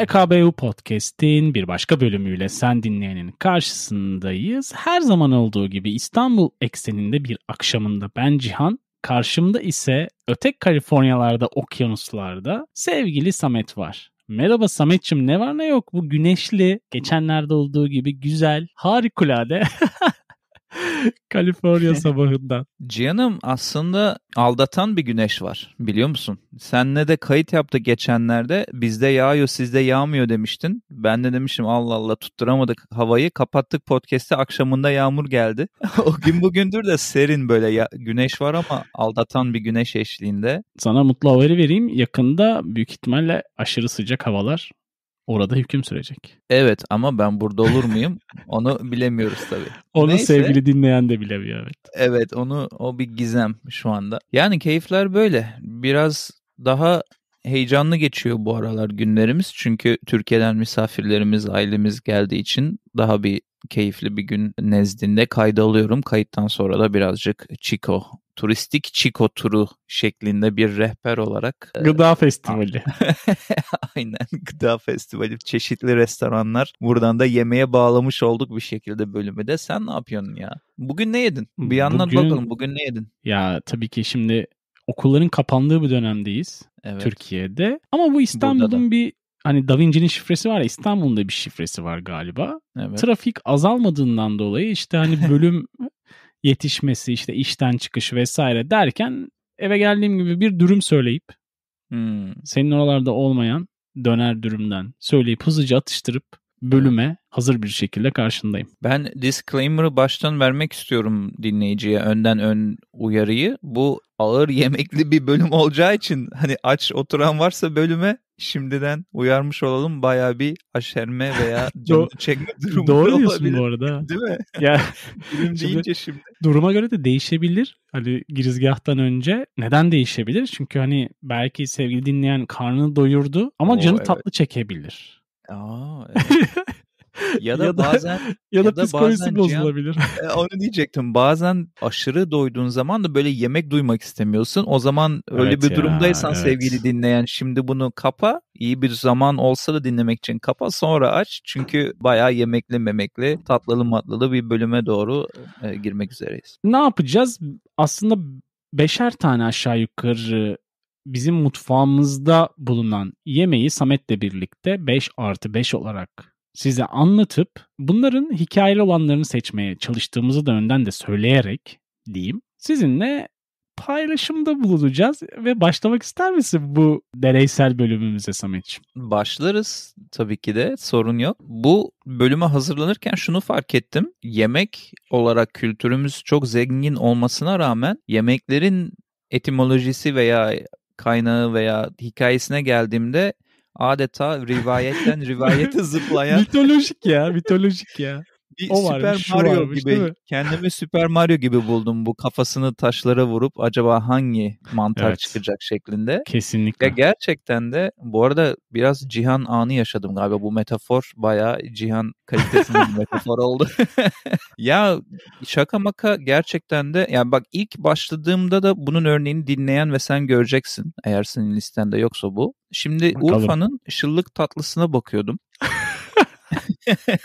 TKBU Podcast'in bir başka bölümüyle sen dinleyenin karşısındayız. Her zaman olduğu gibi İstanbul ekseninde bir akşamında ben Cihan, karşımda ise ötek Kaliforniyalarda, okyanuslarda sevgili Samet var. Merhaba Sametçim ne var ne yok bu güneşli geçenlerde olduğu gibi güzel harikulade Kaliforniya sabahından. Cihan'ım aslında aldatan bir güneş var biliyor musun? Senle de kayıt yaptı geçenlerde bizde yağıyor sizde yağmıyor demiştin. Ben de demişim Allah Allah tutturamadık havayı kapattık podcast'te akşamında yağmur geldi. o gün bugündür de serin böyle ya, güneş var ama aldatan bir güneş eşliğinde. Sana mutlu haberi vereyim yakında büyük ihtimalle aşırı sıcak havalar orada hüküm sürecek. Evet ama ben burada olur muyum? onu bilemiyoruz tabii. Onu Neyse. sevgili dinleyen de bilemiyor evet. Evet onu o bir gizem şu anda. Yani keyifler böyle. Biraz daha heyecanlı geçiyor bu aralar günlerimiz. Çünkü Türkiye'den misafirlerimiz, ailemiz geldiği için daha bir keyifli bir gün nezdinde kayda alıyorum. Kayıttan sonra da birazcık Chico, turistik Chico turu şeklinde bir rehber olarak. E, gıda festivali. Aynen gıda festivali. Çeşitli restoranlar. Buradan da yemeğe bağlamış olduk bir şekilde bölümü de. Sen ne yapıyorsun ya? Bugün ne yedin? Bir anlat bugün, bakalım bugün ne yedin? Ya tabii ki şimdi okulların kapandığı bir dönemdeyiz evet. Türkiye'de. Ama bu İstanbul'un bir hani Da Vinci'nin şifresi var ya İstanbul'un bir şifresi var galiba. Evet. Trafik azalmadığından dolayı işte hani bölüm yetişmesi işte işten çıkışı vesaire derken eve geldiğim gibi bir dürüm söyleyip hmm. senin oralarda olmayan döner dürümden söyleyip hızlıca atıştırıp bölüme hazır bir şekilde karşındayım. Ben disclaimer'ı baştan vermek istiyorum dinleyiciye önden ön uyarıyı. Bu ağır yemekli bir bölüm olacağı için hani aç oturan varsa bölüme şimdiden uyarmış olalım baya bir aşerme veya canı çekme durumu Doğru diyorsun olabilir. bu arada. Değil mi? Ya, deyince şimdi. Duruma göre de değişebilir. Hani girizgahtan önce neden değişebilir? Çünkü hani belki sevgili dinleyen karnını doyurdu ama Oo, canı evet. tatlı çekebilir. Aa, evet. ya da, ya da bazen ya da, ya da psikolojisi bazen bozulabilir. Cihan, e, onu diyecektim. Bazen aşırı doyduğun zaman da böyle yemek duymak istemiyorsun. O zaman öyle evet bir ya, durumdaysan evet. sevgili dinleyen şimdi bunu kapa. İyi bir zaman olsa da dinlemek için kapa sonra aç. Çünkü bayağı yemekli memekli tatlılı matlılı bir bölüme doğru e, girmek üzereyiz. Ne yapacağız? Aslında beşer tane aşağı yukarı bizim mutfağımızda bulunan yemeği Samet'le birlikte 5 artı 5 olarak size anlatıp bunların hikayeli olanlarını seçmeye çalıştığımızı da önden de söyleyerek diyeyim. Sizinle paylaşımda bulunacağız ve başlamak ister misin bu deneysel bölümümüze Samet'ciğim? Başlarız tabii ki de sorun yok. Bu bölüme hazırlanırken şunu fark ettim. Yemek olarak kültürümüz çok zengin olmasına rağmen yemeklerin etimolojisi veya kaynağı veya hikayesine geldiğimde adeta rivayetten rivayete zıplayan mitolojik ya mitolojik ya bir o Super varmış, Mario varmış, gibi kendimi Super Mario gibi buldum bu kafasını taşlara vurup acaba hangi mantar evet. çıkacak şeklinde. Kesinlikle. Ya gerçekten de bu arada biraz Cihan anı yaşadım galiba bu metafor bayağı Cihan kalitesinde bir metafor oldu. ya şaka maka gerçekten de yani bak ilk başladığımda da bunun örneğini dinleyen ve sen göreceksin eğer senin listende yoksa bu. Şimdi Bakalım. Urfa'nın şıllık tatlısına bakıyordum.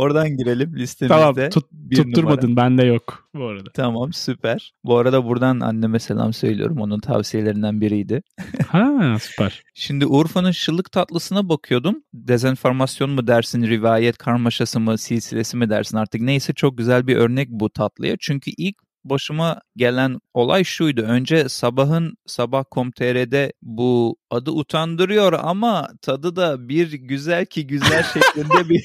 Oradan girelim listemizde. Tamam tut, tutturmadın numara. bende yok bu arada. Tamam süper. Bu arada buradan anneme selam söylüyorum. Onun tavsiyelerinden biriydi. ha süper. Şimdi Urfa'nın şıllık tatlısına bakıyordum. Dezenformasyon mu dersin, rivayet karmaşası mı, silsilesi mi dersin artık neyse çok güzel bir örnek bu tatlıya. Çünkü ilk başıma gelen olay şuydu. Önce sabahın sabah sabah.com.tr'de bu adı utandırıyor ama tadı da bir güzel ki güzel şeklinde bir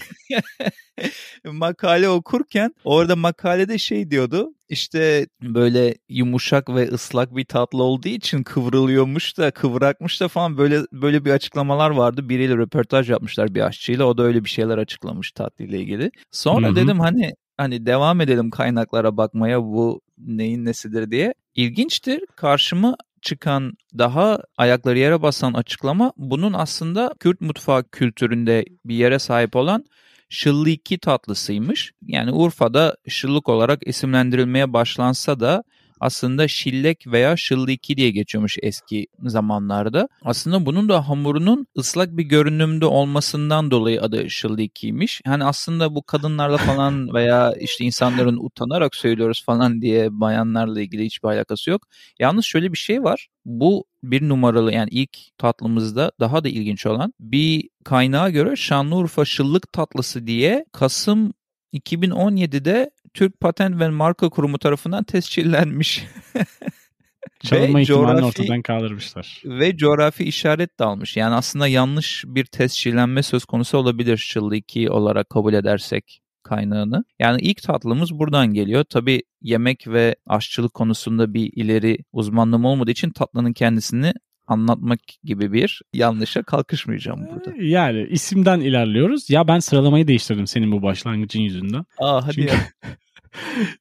makale okurken orada makalede şey diyordu. İşte böyle yumuşak ve ıslak bir tatlı olduğu için kıvrılıyormuş da kıvrakmış da falan böyle böyle bir açıklamalar vardı. Biriyle röportaj yapmışlar bir aşçıyla. O da öyle bir şeyler açıklamış tatlıyla ilgili. Sonra Hı-hı. dedim hani hani devam edelim kaynaklara bakmaya bu neyin nesidir diye. İlginçtir. Karşıma çıkan daha ayakları yere basan açıklama bunun aslında Kürt mutfağı kültüründe bir yere sahip olan şılliki tatlısıymış. Yani Urfa'da şıllık olarak isimlendirilmeye başlansa da aslında şillek veya şılliki diye geçiyormuş eski zamanlarda. Aslında bunun da hamurunun ıslak bir görünümde olmasından dolayı adı şıllikiymiş. Hani aslında bu kadınlarla falan veya işte insanların utanarak söylüyoruz falan diye bayanlarla ilgili hiçbir alakası yok. Yalnız şöyle bir şey var. Bu bir numaralı yani ilk tatlımızda daha da ilginç olan bir kaynağa göre Şanlıurfa Şıllık Tatlısı diye Kasım 2017'de Türk Patent ve Marka Kurumu tarafından tescillenmiş. Çalınma ve ihtimalini coğrafi, ortadan kaldırmışlar. Ve coğrafi işaret de almış. Yani aslında yanlış bir tescillenme söz konusu olabilir Şıllı 2 olarak kabul edersek kaynağını. Yani ilk tatlımız buradan geliyor. Tabii yemek ve aşçılık konusunda bir ileri uzmanlığım olmadığı için tatlının kendisini anlatmak gibi bir yanlışa kalkışmayacağım ee, burada. Yani isimden ilerliyoruz. Ya ben sıralamayı değiştirdim senin bu başlangıcın yüzünden. Aa hadi Çünkü... ya.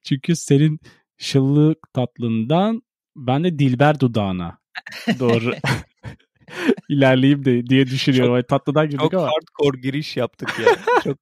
Çünkü senin şıllık tatlından ben de dilber dudağına doğru ilerleyeyim de diye düşünüyorum. Çok, hani Tatlıdan girdik çok ama. Çok hardcore giriş yaptık ya. çok...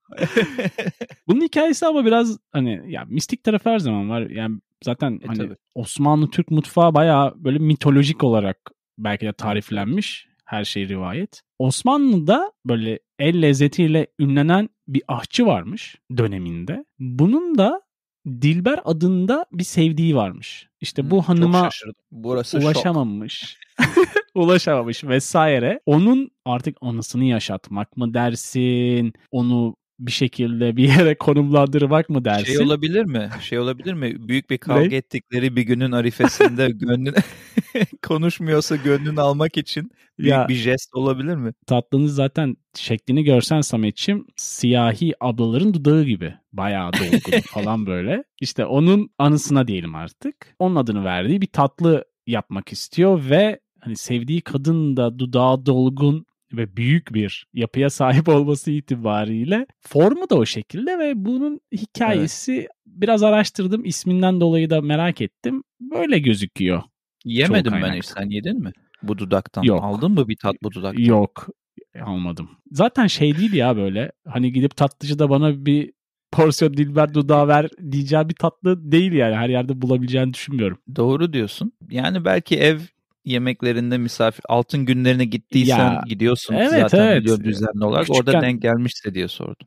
Bunun hikayesi ama biraz hani ya mistik tarafı her zaman var. Yani zaten e, hani tabii. Osmanlı Türk mutfağı bayağı böyle mitolojik olarak belki de tariflenmiş her şey rivayet. Osmanlı'da böyle el lezzetiyle ünlenen bir ahçı varmış döneminde. Bunun da Dilber adında bir sevdiği varmış. İşte bu hmm, hanıma Burası ulaşamamış. ulaşamamış vesaire. Onun artık anısını yaşatmak mı dersin? Onu bir şekilde bir yere konumlandırmak mı şey dersin? Şey olabilir mi? Şey olabilir mi? Büyük bir kavga ne? ettikleri bir günün arifesinde gönlün konuşmuyorsa gönlünü almak için büyük ya, bir jest olabilir mi? Tatlının zaten şeklini görsen Sametçim siyahi ablaların dudağı gibi. Bayağı dolgun falan böyle. İşte onun anısına diyelim artık. Onun adını verdiği bir tatlı yapmak istiyor ve hani sevdiği kadın da dudağı dolgun ve büyük bir yapıya sahip olması itibariyle formu da o şekilde ve bunun hikayesi evet. biraz araştırdım. isminden dolayı da merak ettim. Böyle gözüküyor. Yemedim ben hiç. Sen yedin mi? Bu dudaktan. Yok. Aldın mı bir tat bu dudaktan? Yok. Almadım. Zaten şey değil ya böyle. Hani gidip tatlıcı da bana bir porsiyon dilber dudağı ver diyeceği bir tatlı değil yani. Her yerde bulabileceğini düşünmüyorum. Doğru diyorsun. Yani belki ev yemeklerinde misafir altın günlerine gittiysen ya, gidiyorsun evet, zaten evet. biliyorum düzenli olarak. Küçükken, Orada denk gelmişse diye sordum.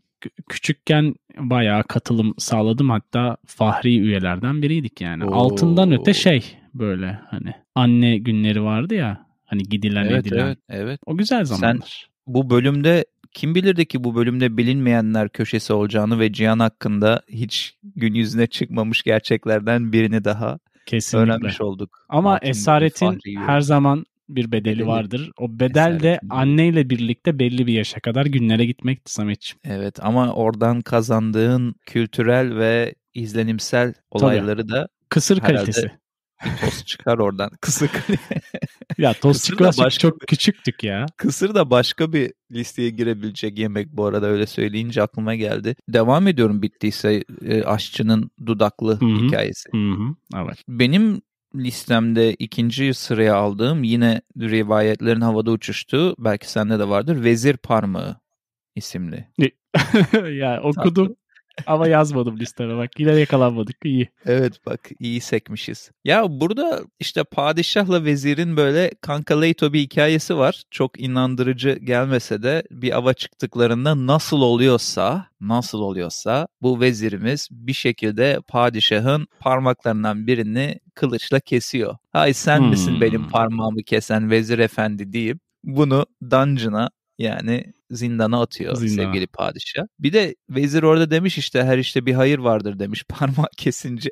Küçükken bayağı katılım sağladım hatta Fahri üyelerden biriydik yani. Oo. Altından öte şey böyle hani anne günleri vardı ya hani gidilen evet, edilen. Evet, evet. O güzel zamanlar. Sen bu bölümde kim bilirdi ki bu bölümde bilinmeyenler köşesi olacağını ve Cihan hakkında hiç gün yüzüne çıkmamış gerçeklerden birini daha Kesinlikle. Öğrenmiş olduk. Ama Hakim esaretin her zaman bir bedeli, bedeli. vardır. O bedel esaretin. de anneyle birlikte belli bir yaşa kadar günlere gitmekti Samet'ciğim. Evet ama oradan kazandığın kültürel ve izlenimsel olayları Tabii. da kısır kalitesi. Bir tost çıkar oradan. Kısık. ya tost çıkarsa başka... çok küçüktük ya. Kısır da başka bir listeye girebilecek yemek bu arada öyle söyleyince aklıma geldi. Devam ediyorum bittiyse e, aşçının dudaklı Hı-hı. hikayesi. Hı-hı. Evet. Benim listemde ikinci sıraya aldığım yine rivayetlerin havada uçuştuğu belki sende de vardır Vezir Parmağı isimli. E, ya okudum. Ama yazmadım listene bak. Yine yakalanmadık. iyi Evet bak iyi sekmişiz. Ya burada işte padişahla vezirin böyle kankaleyto bir hikayesi var. Çok inandırıcı gelmese de bir ava çıktıklarında nasıl oluyorsa nasıl oluyorsa bu vezirimiz bir şekilde padişahın parmaklarından birini kılıçla kesiyor. Hay sen hmm. misin benim hmm. parmağımı kesen vezir efendi deyip bunu dungeon'a yani zindana atıyor zindana. sevgili padişah. Bir de vezir orada demiş işte her işte bir hayır vardır demiş parmağı kesince.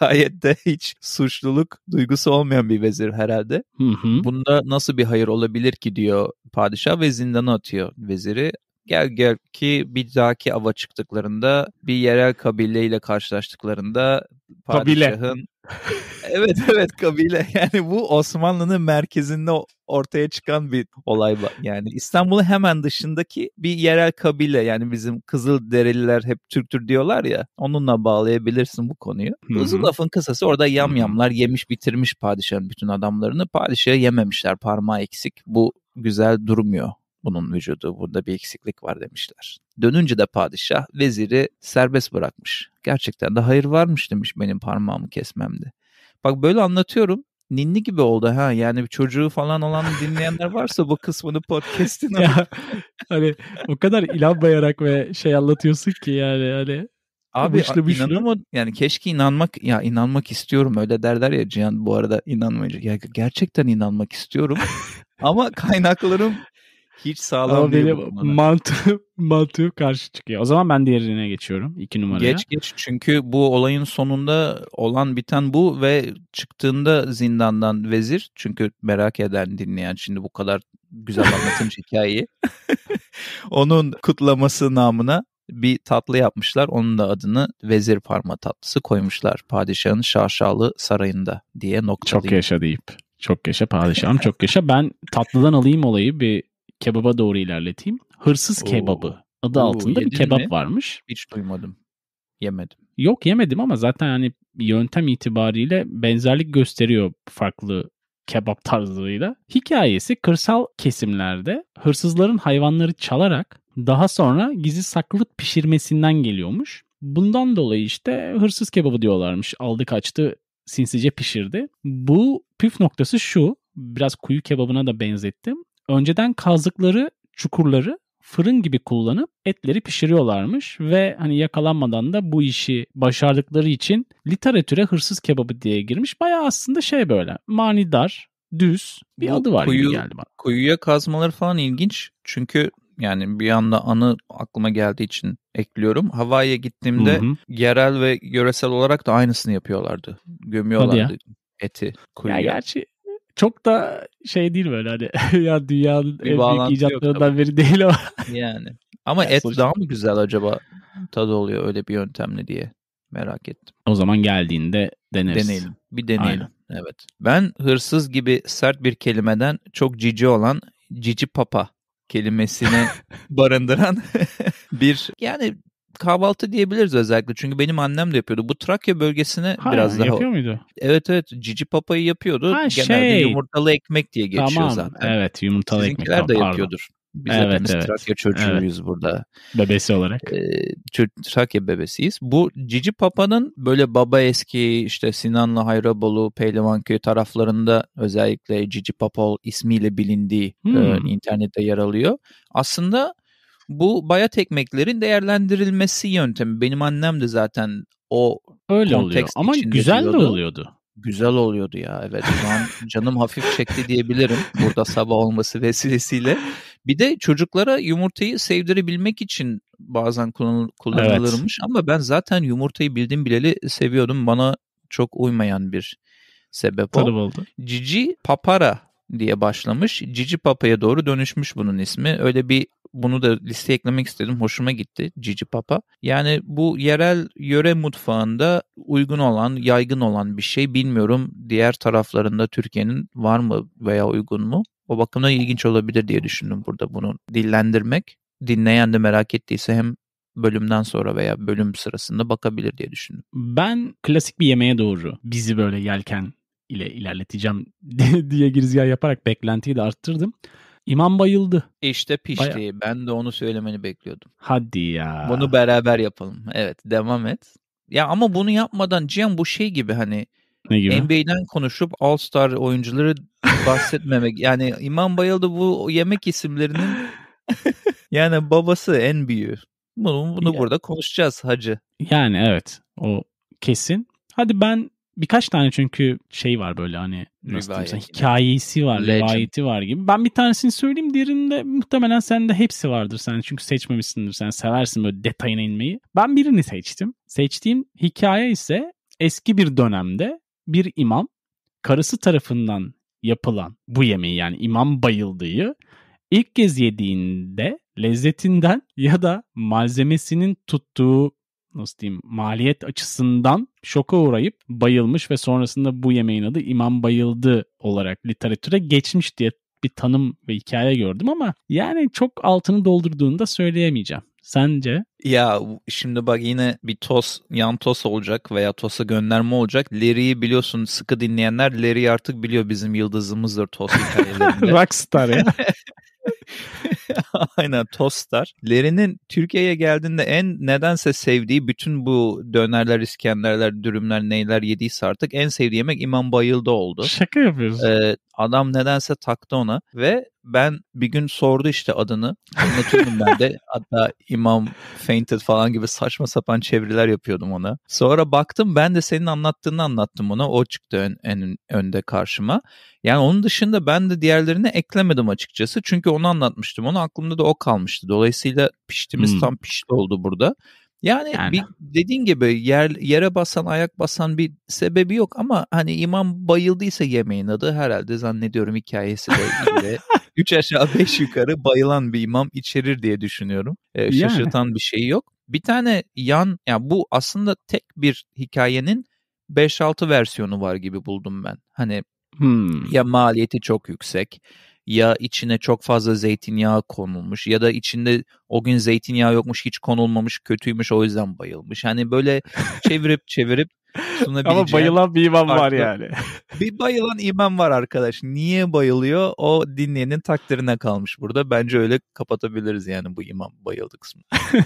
Gayet de hiç suçluluk duygusu olmayan bir vezir herhalde. Hı hı. Bunda nasıl bir hayır olabilir ki diyor padişah ve zindana atıyor veziri gel gel ki bir dahaki ava çıktıklarında bir yerel kabileyle karşılaştıklarında padişahın kabile. evet evet kabile. Yani bu Osmanlı'nın merkezinde ortaya çıkan bir olay. Yani İstanbul'un hemen dışındaki bir yerel kabile. Yani bizim Kızıl Derililer hep Türktür diyorlar ya. Onunla bağlayabilirsin bu konuyu. Uzun lafın kısası orada yamyamlar yemiş bitirmiş padişahın bütün adamlarını. Padişahı yememişler parmağı eksik. Bu güzel durmuyor bunun vücudu, burada bir eksiklik var demişler. Dönünce de padişah veziri serbest bırakmış. Gerçekten de hayır varmış demiş benim parmağımı kesmemde. Bak böyle anlatıyorum. Ninni gibi oldu ha. Yani çocuğu falan olan dinleyenler varsa bu kısmını podcast'in. ya, hani o kadar inanmayarak ve şey anlatıyorsun ki yani hani Abi bışlı Yani keşke inanmak ya inanmak istiyorum öyle derler ya Cihan bu arada inanmayınca. Ya gerçekten inanmak istiyorum. Ama kaynaklarım hiç sağlam Ama değil. Benim mantığı, mantığı karşı çıkıyor. O zaman ben diğerine geçiyorum. iki numaraya. Geç geç çünkü bu olayın sonunda olan biten bu ve çıktığında zindandan vezir. Çünkü merak eden dinleyen şimdi bu kadar güzel anlatılmış hikayeyi. Onun kutlaması namına bir tatlı yapmışlar. Onun da adını vezir parma tatlısı koymuşlar. Padişahın şaşalı sarayında diye noktalayayım. Çok yaşa deyip. Çok yaşa padişahım çok yaşa. Ben tatlıdan alayım olayı bir kebaba doğru ilerleteyim. Hırsız Oo. kebabı adı Oo, altında bir kebap mi? varmış. Hiç duymadım. Yemedim. Yok yemedim ama zaten hani yöntem itibariyle benzerlik gösteriyor farklı kebap tarzıyla. Hikayesi kırsal kesimlerde hırsızların hayvanları çalarak daha sonra gizli saklı pişirmesinden geliyormuş. Bundan dolayı işte hırsız kebabı diyorlarmış. Aldı kaçtı sinsice pişirdi. Bu püf noktası şu. Biraz kuyu kebabına da benzettim önceden kazdıkları çukurları fırın gibi kullanıp etleri pişiriyorlarmış ve hani yakalanmadan da bu işi başardıkları için literatüre hırsız kebabı diye girmiş. Baya aslında şey böyle manidar, düz bir bu adı var kuyu, gibi geldi bana. Kuyuya kazmaları falan ilginç çünkü yani bir anda anı aklıma geldiği için ekliyorum. Hawaii'ye gittiğimde hı hı. yerel ve yöresel olarak da aynısını yapıyorlardı. Gömüyorlardı eti kuyuya. Ya gerçi çok da şey değil böyle hani ya dünyanın bir en büyük icatlarından biri değil ama. yani. Ama yani et sonuçta... daha mı güzel acaba tadı oluyor öyle bir yöntemle diye merak ettim. O zaman geldiğinde deneriz. Deneyelim. Bir deneyelim. Aynen. Evet. Ben hırsız gibi sert bir kelimeden çok cici olan cici papa kelimesini barındıran bir yani kahvaltı diyebiliriz özellikle. Çünkü benim annem de yapıyordu. Bu Trakya bölgesine ha, biraz daha... Yapıyor muydu? Evet evet. Cici papayı yapıyordu. Ha, Genelde şey... yumurtalı ekmek diye geçiyor tamam, zaten. Evet yumurtalı Sizinkiler ekmek. Sizinkiler de tamam, yapıyordur. Biz evet, hepimiz evet. Trakya çocuğuyuz evet. burada. Bebesi olarak. Ee, Trakya bebesiyiz. Bu Cici Papa'nın böyle baba eski işte Sinanlı Hayrabolu, Pehlivanköy taraflarında özellikle Cici Papa ismiyle bilindiği hmm. e, internette yer alıyor. Aslında bu bayat ekmeklerin değerlendirilmesi yöntemi. Benim annem de zaten o Öyle oluyor. Ama güzel diyordu. de oluyordu. Güzel oluyordu ya evet. Şu an canım hafif çekti diyebilirim burada sabah olması vesilesiyle. Bir de çocuklara yumurtayı sevdirebilmek için bazen kullanıl- kullanılırmış evet. ama ben zaten yumurtayı bildim bileli seviyordum. Bana çok uymayan bir sebep Tabii o. oldu. Cici Papara diye başlamış. Cici Papa'ya doğru dönüşmüş bunun ismi. Öyle bir bunu da listeye eklemek istedim. Hoşuma gitti Cici Papa. Yani bu yerel yöre mutfağında uygun olan, yaygın olan bir şey. Bilmiyorum diğer taraflarında Türkiye'nin var mı veya uygun mu? O bakımdan ilginç olabilir diye düşündüm burada bunu dillendirmek. Dinleyen de merak ettiyse hem bölümden sonra veya bölüm sırasında bakabilir diye düşündüm. Ben klasik bir yemeğe doğru bizi böyle yelken ile ilerleteceğim diye girizgah yaparak beklentiyi de arttırdım. İmam bayıldı. İşte pişti. Bayağı. Ben de onu söylemeni bekliyordum. Hadi ya. Bunu beraber yapalım. Evet devam et. Ya ama bunu yapmadan Cihan bu şey gibi hani ne gibi? NBA'den konuşup All Star oyuncuları bahsetmemek. yani İmam Bayıldı bu yemek isimlerinin yani babası en büyüğü. Bunu, bunu ya. burada konuşacağız hacı. Yani evet o kesin. Hadi ben Birkaç tane çünkü şey var böyle hani nasıl hikayesi var, Legend. rivayeti var gibi. Ben bir tanesini söyleyeyim. Diğerinde muhtemelen sende hepsi vardır. Sen çünkü seçmemişsindir. Sen seversin böyle detayına inmeyi. Ben birini seçtim. Seçtiğim hikaye ise eski bir dönemde bir imam karısı tarafından yapılan bu yemeği yani imam bayıldığı ilk kez yediğinde lezzetinden ya da malzemesinin tuttuğu nasıl diyeyim maliyet açısından şoka uğrayıp bayılmış ve sonrasında bu yemeğin adı İmam Bayıldı olarak literatüre geçmiş diye bir tanım ve hikaye gördüm ama yani çok altını doldurduğunu da söyleyemeyeceğim. Sence? Ya şimdi bak yine bir tos, yan tos olacak veya tosa gönderme olacak. Larry'i biliyorsun sıkı dinleyenler Larry artık biliyor bizim yıldızımızdır tos hikayelerinde. Rockstar ya. Aynen tostlar. Leri'nin Türkiye'ye geldiğinde en nedense sevdiği bütün bu dönerler, iskenderler, dürümler neyler yediyse artık en sevdiği yemek İmam bayıldı oldu. Şaka yapıyorsun. Ee, adam nedense taktı ona ve ben bir gün sordu işte adını. Anlatıyordum ben de. Hatta imam fainted falan gibi saçma sapan çeviriler yapıyordum ona. Sonra baktım ben de senin anlattığını anlattım ona. O çıktı ön, en önde karşıma. Yani onun dışında ben de diğerlerini eklemedim açıkçası. Çünkü onu anlattım anlatmıştım onu aklımda da o kalmıştı. Dolayısıyla piştiğimiz hmm. tam pişti oldu burada. Yani, yani. Bir, dediğin gibi yer, yere basan ayak basan bir sebebi yok ama hani imam bayıldıysa yemeğin adı herhalde zannediyorum hikayesi de ile 3 aşağı beş yukarı bayılan bir imam içerir diye düşünüyorum. Ee, şaşırtan yani. bir şey yok. Bir tane yan yani bu aslında tek bir hikayenin 5-6 versiyonu var gibi buldum ben. Hani hmm. ya maliyeti çok yüksek ya içine çok fazla zeytinyağı konulmuş ya da içinde o gün zeytinyağı yokmuş hiç konulmamış kötüymüş o yüzden bayılmış. Hani böyle çevirip çevirip Ama bayılan bir imam farklı. var yani. bir bayılan imam var arkadaş. Niye bayılıyor? O dinleyenin takdirine kalmış burada. Bence öyle kapatabiliriz yani bu imam bayıldı kısmı.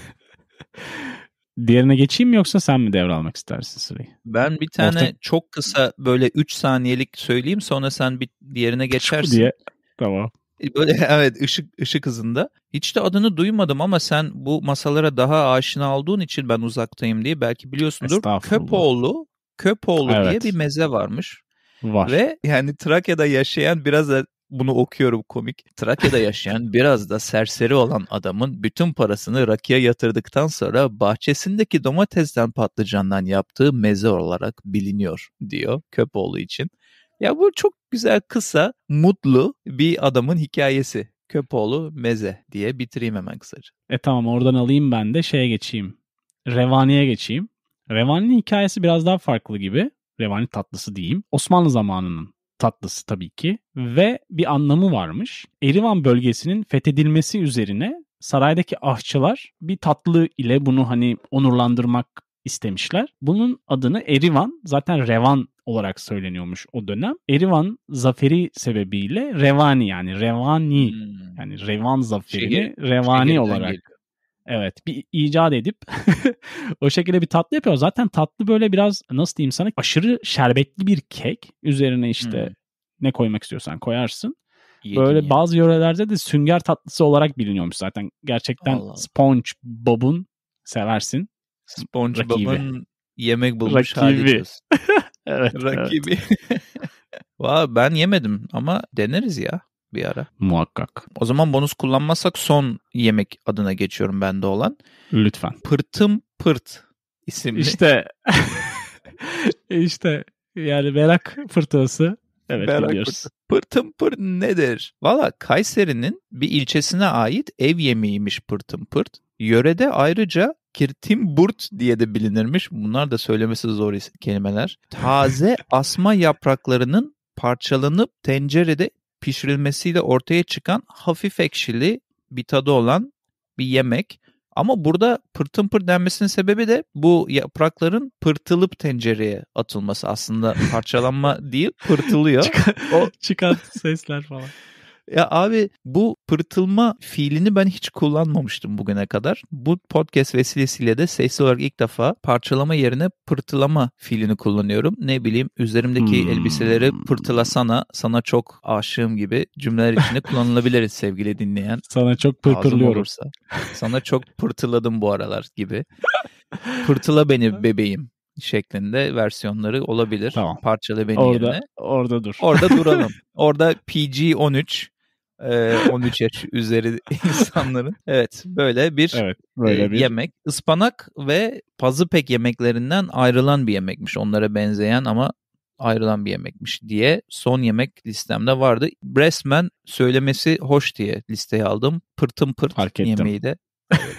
Diğerine geçeyim mi yoksa sen mi devralmak istersin sırayı? Ben bir tane Ofte... çok kısa böyle 3 saniyelik söyleyeyim sonra sen bir diğerine geçersin. Diye ama. E, evet ışık ışık hızında. Hiç de adını duymadım ama sen bu masalara daha aşina olduğun için ben uzaktayım diye belki biliyorsundur. Köpoğlu, Köpoğlu evet. diye bir meze varmış. Var. Ve yani Trakya'da yaşayan biraz da bunu okuyorum komik. Trakya'da yaşayan biraz da serseri olan adamın bütün parasını rakıya yatırdıktan sonra bahçesindeki domatesten patlıcandan yaptığı meze olarak biliniyor diyor Köpoğlu için. Ya bu çok güzel kısa, mutlu bir adamın hikayesi. Köpoğlu meze diye bitireyim hemen kısaca. E tamam oradan alayım ben de şeye geçeyim. Revani'ye geçeyim. Revani'nin hikayesi biraz daha farklı gibi. Revani tatlısı diyeyim. Osmanlı zamanının tatlısı tabii ki ve bir anlamı varmış. Erivan bölgesinin fethedilmesi üzerine saraydaki ahçılar bir tatlı ile bunu hani onurlandırmak istemişler. Bunun adını Erivan zaten Revan olarak söyleniyormuş o dönem. Erivan zaferi sebebiyle Revani yani Revani hmm. yani Revan zaferini Şehir, Revani olarak geliyor. Evet bir icat edip o şekilde bir tatlı yapıyor. Zaten tatlı böyle biraz nasıl diyeyim sana aşırı şerbetli bir kek. Üzerine işte hmm. ne koymak istiyorsan koyarsın. Yedin böyle ya. bazı yörelerde de sünger tatlısı olarak biliniyormuş zaten. Gerçekten Allah Allah. sponge bobun seversin. SpongeBob'un yemek bulmuş rakibi. evet. Rakibi. Evet. Valla ben yemedim ama deneriz ya bir ara. Muhakkak. O zaman bonus kullanmazsak son yemek adına geçiyorum bende olan. Lütfen. Pırtım Pırt isimli. İşte İşte yani merak fırtınası. Evet merak biliyoruz. Pırtım pırt nedir? Valla Kayseri'nin bir ilçesine ait ev yemeğiymiş pırtım pırt. Yörede ayrıca Kir Kirtimburt diye de bilinirmiş. Bunlar da söylemesi zor kelimeler. Taze asma yapraklarının parçalanıp tencerede pişirilmesiyle ortaya çıkan hafif ekşili bir tadı olan bir yemek. Ama burada pırtın pır denmesinin sebebi de bu yaprakların pırtılıp tencereye atılması aslında parçalanma değil pırtılıyor. Çık- o çıkan sesler falan. Ya abi bu pırtılma fiilini ben hiç kullanmamıştım bugüne kadar. Bu podcast vesilesiyle de sesli olarak ilk defa parçalama yerine pırtılama fiilini kullanıyorum. Ne bileyim üzerimdeki hmm. elbiseleri pırtılasana sana çok aşığım gibi cümleler içinde kullanılabiliriz sevgili dinleyen. Sana çok pırtılıyorum. Sana çok pırtıladım bu aralar gibi. Pırtıla beni bebeğim şeklinde versiyonları olabilir. Tamam. Parçalı beni orada, yerine. Orada dur. Orada duralım. orada PG-13 13 yaş üzeri insanların. Evet böyle bir, evet, böyle bir yemek. Ispanak ve pazıpek yemeklerinden ayrılan bir yemekmiş. Onlara benzeyen ama ayrılan bir yemekmiş diye son yemek listemde vardı. Bresman söylemesi hoş diye listeye aldım. Pırtın pırt Fark yemeği de. Evet,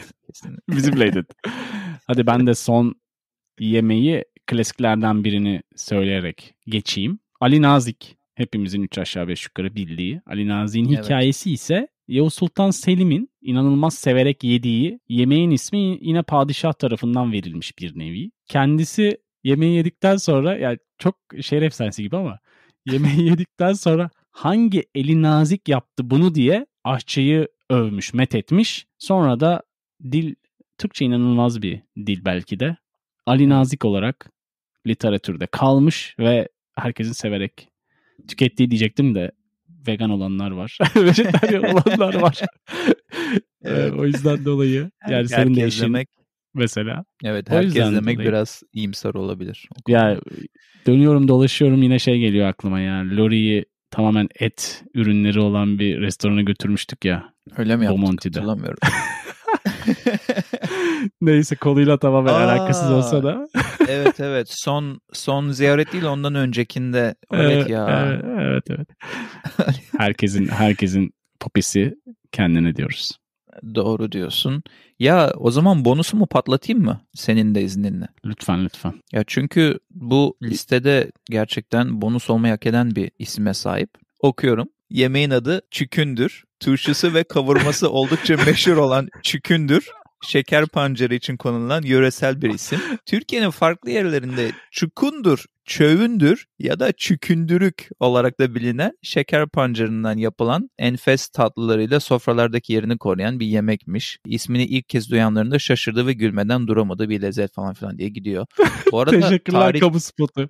Bizimleydin. Hadi ben de son yemeği klasiklerden birini söyleyerek geçeyim. Ali Nazik hepimizin üç aşağı beş yukarı bildiği. Ali Nazik'in evet. hikayesi ise Yavuz Sultan Selim'in inanılmaz severek yediği yemeğin ismi yine padişah tarafından verilmiş bir nevi. Kendisi yemeği yedikten sonra yani çok şeref sensi gibi ama yemeği yedikten sonra hangi eli nazik yaptı bunu diye aşçıyı övmüş, met etmiş. Sonra da dil Türkçe inanılmaz bir dil belki de. Ali Nazik olarak literatürde kalmış ve herkesin severek tükettiği diyecektim de vegan olanlar var. Vejetaryen olanlar var. Ee, evet. o yüzden dolayı yani senin de eşin demek, mesela. Evet herkes demek dolayı. biraz iyimser olabilir. Ya dönüyorum dolaşıyorum yine şey geliyor aklıma yani Lori'yi tamamen et ürünleri olan bir restorana götürmüştük ya. Öyle mi yaptık? Hatırlamıyorum. Neyse konuyla tamamen Aa, alakasız olsa da. evet evet. Son son ziyaret değil ondan öncekinde. Evet, evet ya. Evet evet. herkesin herkesin popisi kendine diyoruz. Doğru diyorsun. Ya o zaman bonusumu patlatayım mı senin de izninle? Lütfen lütfen. Ya çünkü bu listede gerçekten bonus olmayı hak eden bir isime sahip. Okuyorum. Yemeğin adı çükündür. Turşusu ve kavurması oldukça meşhur olan çükündür şeker pancarı için konulan yöresel bir isim. Türkiye'nin farklı yerlerinde çukundur, çövündür ya da çükündürük olarak da bilinen şeker pancarından yapılan enfes tatlılarıyla sofralardaki yerini koruyan bir yemekmiş. İsmini ilk kez duyanların da şaşırdı ve gülmeden duramadı bir lezzet falan filan diye gidiyor. Bu arada Teşekkürler tarih... kamu spotu.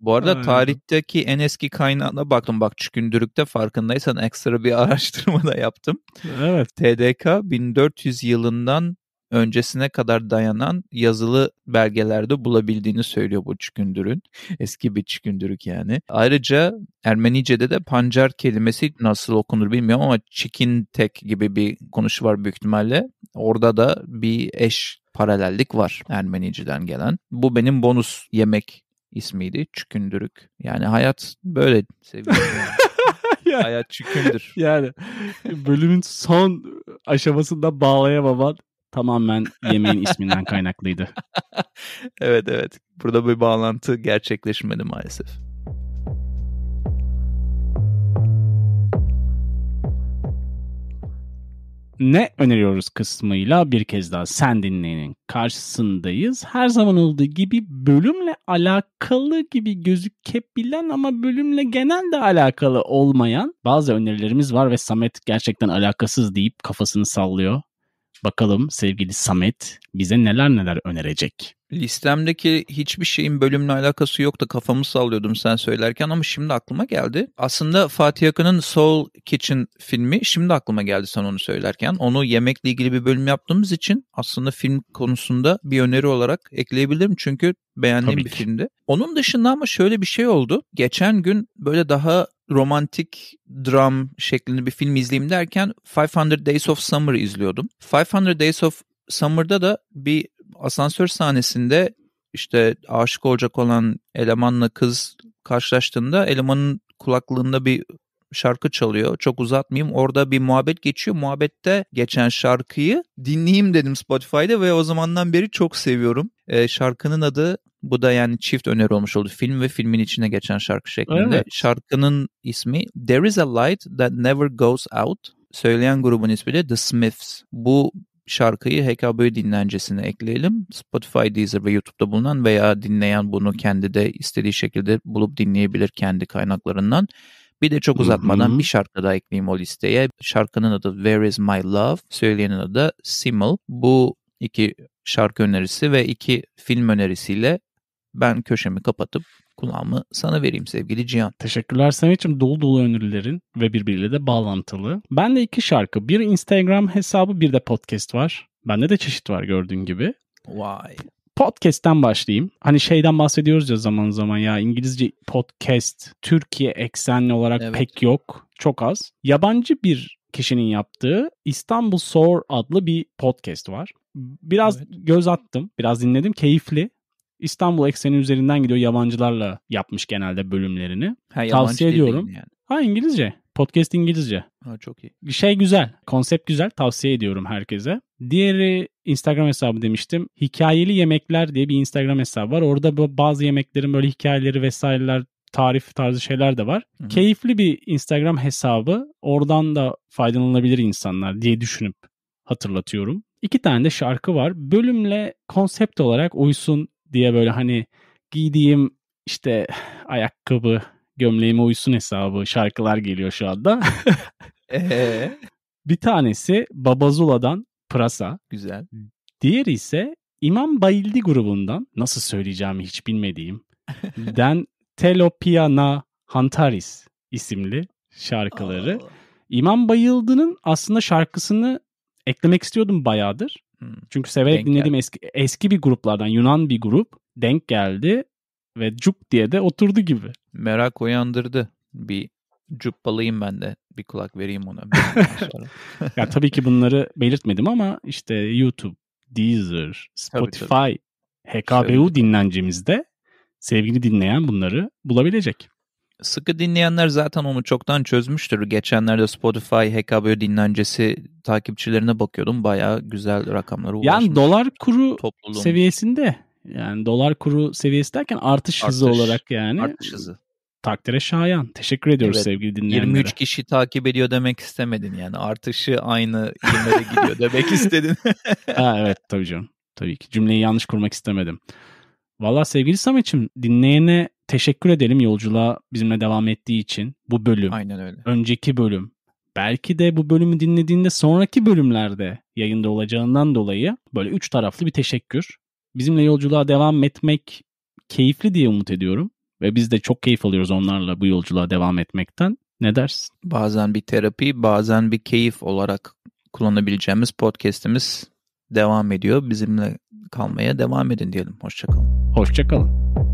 Bu arada Aynen. tarihteki en eski kaynağına baktım. Bak Çükündürük'te farkındaysan ekstra bir araştırma da yaptım. Evet. TDK 1400 yılından öncesine kadar dayanan yazılı belgelerde bulabildiğini söylüyor bu çükündürün. Eski bir çükündürük yani. Ayrıca Ermenice'de de pancar kelimesi nasıl okunur bilmiyorum ama tek gibi bir konuşu var büyük ihtimalle. Orada da bir eş paralellik var Ermeniceden gelen. Bu benim bonus yemek ismiydi. Çükündürük. Yani hayat böyle sevgili. yani, hayat çükündür. Yani bölümün son aşamasında bağlayamaman tamamen yemeğin isminden kaynaklıydı. evet evet. Burada bir bağlantı gerçekleşmedi maalesef. ne öneriyoruz kısmıyla bir kez daha sen dinleyenin karşısındayız. Her zaman olduğu gibi bölümle alakalı gibi gözükebilen ama bölümle genelde alakalı olmayan bazı önerilerimiz var ve Samet gerçekten alakasız deyip kafasını sallıyor. Bakalım sevgili Samet bize neler neler önerecek. Listemdeki hiçbir şeyin bölümle alakası yok da Kafamı sallıyordum sen söylerken ama şimdi aklıma geldi. Aslında Fatih Akın'ın Soul Kitchen filmi şimdi aklıma geldi sen onu söylerken. Onu yemekle ilgili bir bölüm yaptığımız için aslında film konusunda bir öneri olarak ekleyebilirim. Çünkü beğendiğim Tabii bir ki. filmdi. Onun dışında ama şöyle bir şey oldu. Geçen gün böyle daha romantik dram şeklinde bir film izleyeyim derken 500 Days of Summer izliyordum. 500 Days of Summer'da da bir asansör sahnesinde işte aşık olacak olan elemanla kız karşılaştığında elemanın kulaklığında bir şarkı çalıyor. Çok uzatmayayım. Orada bir muhabbet geçiyor. Muhabbette geçen şarkıyı dinleyeyim dedim Spotify'da ve o zamandan beri çok seviyorum. E, şarkının adı bu da yani çift öneri olmuş oldu. Film ve filmin içine geçen şarkı şeklinde. Evet. Şarkının ismi There is a light that never goes out. Söyleyen grubun ismi de The Smiths. Bu şarkıyı HKB dinlencesine ekleyelim. Spotify, Deezer ve YouTube'da bulunan veya dinleyen bunu kendi de istediği şekilde bulup dinleyebilir kendi kaynaklarından. Bir de çok uzatmadan bir şarkı daha ekleyeyim o listeye. Şarkının adı Where Is My Love, söyleyenin adı Simmel. Bu iki şarkı önerisi ve iki film önerisiyle ben köşemi kapatıp kulağımı sana vereyim sevgili Cihan. Teşekkürler senin için dolu dolu önerilerin ve birbiriyle de bağlantılı. Ben de iki şarkı, bir Instagram hesabı bir de podcast var. Bende de çeşit var gördüğün gibi. Vay podcast'ten başlayayım. Hani şeyden bahsediyoruz ya zaman zaman ya İngilizce podcast Türkiye eksenli olarak evet. pek yok. Çok az. Yabancı bir kişinin yaptığı İstanbul Soar adlı bir podcast var. Biraz evet. göz attım, biraz dinledim. Keyifli. İstanbul ekseni üzerinden gidiyor. Yabancılarla yapmış genelde bölümlerini. Ha, Tavsiye ediyorum. Yani. Ha İngilizce. Podcast İngilizce. Ha, çok iyi. Şey güzel. Konsept güzel. Tavsiye ediyorum herkese. Diğeri Instagram hesabı demiştim. Hikayeli Yemekler diye bir Instagram hesabı var. Orada bazı yemeklerin böyle hikayeleri vesaireler tarif tarzı şeyler de var. Hı-hı. Keyifli bir Instagram hesabı. Oradan da faydalanabilir insanlar diye düşünüp hatırlatıyorum. İki tane de şarkı var. Bölümle konsept olarak uysun diye böyle hani giydiğim işte ayakkabı, gömleğime uysun hesabı şarkılar geliyor şu anda. ee? Bir tanesi Babazula'dan Prasa. Güzel. Diğeri ise İmam Bayildi grubundan nasıl söyleyeceğimi hiç bilmediğim Den Telopiana Hantaris isimli şarkıları. Aa. İmam Bayıldı'nın aslında şarkısını eklemek istiyordum bayağıdır. Hmm. Çünkü severek Denk dinlediğim geldi. eski, eski bir gruplardan Yunan bir grup denk geldi. Ve cup diye de oturdu gibi. Merak uyandırdı. Bir cuppalayayım ben de. Bir kulak vereyim ona. ya tabii ki bunları belirtmedim ama işte YouTube, Deezer, Spotify, tabii, tabii. HKBU dinlencemizde sevgili dinleyen bunları bulabilecek. Sıkı dinleyenler zaten onu çoktan çözmüştür. Geçenlerde Spotify HKBO dinlencesi takipçilerine bakıyordum. Bayağı güzel rakamlara ulaşmış. Yani dolar kuru topluluğum. seviyesinde yani dolar kuru seviyesi derken artış, artış hızı olarak yani. Artış hızı. Takdire şayan. Teşekkür ediyoruz evet, sevgili dinleyenlere. 23 kişi takip ediyor demek istemedin yani. Artışı aynı yönlere gidiyor demek istedin. ha, evet tabii canım. Tabii ki. Cümleyi yanlış kurmak istemedim. Valla sevgili Samet'im dinleyene teşekkür edelim yolculuğa bizimle devam ettiği için. Bu bölüm. Aynen öyle. Önceki bölüm. Belki de bu bölümü dinlediğinde sonraki bölümlerde yayında olacağından dolayı böyle üç taraflı bir teşekkür bizimle yolculuğa devam etmek keyifli diye umut ediyorum. Ve biz de çok keyif alıyoruz onlarla bu yolculuğa devam etmekten. Ne dersin? Bazen bir terapi, bazen bir keyif olarak kullanabileceğimiz podcast'imiz devam ediyor. Bizimle kalmaya devam edin diyelim. Hoşçakalın. Hoşçakalın.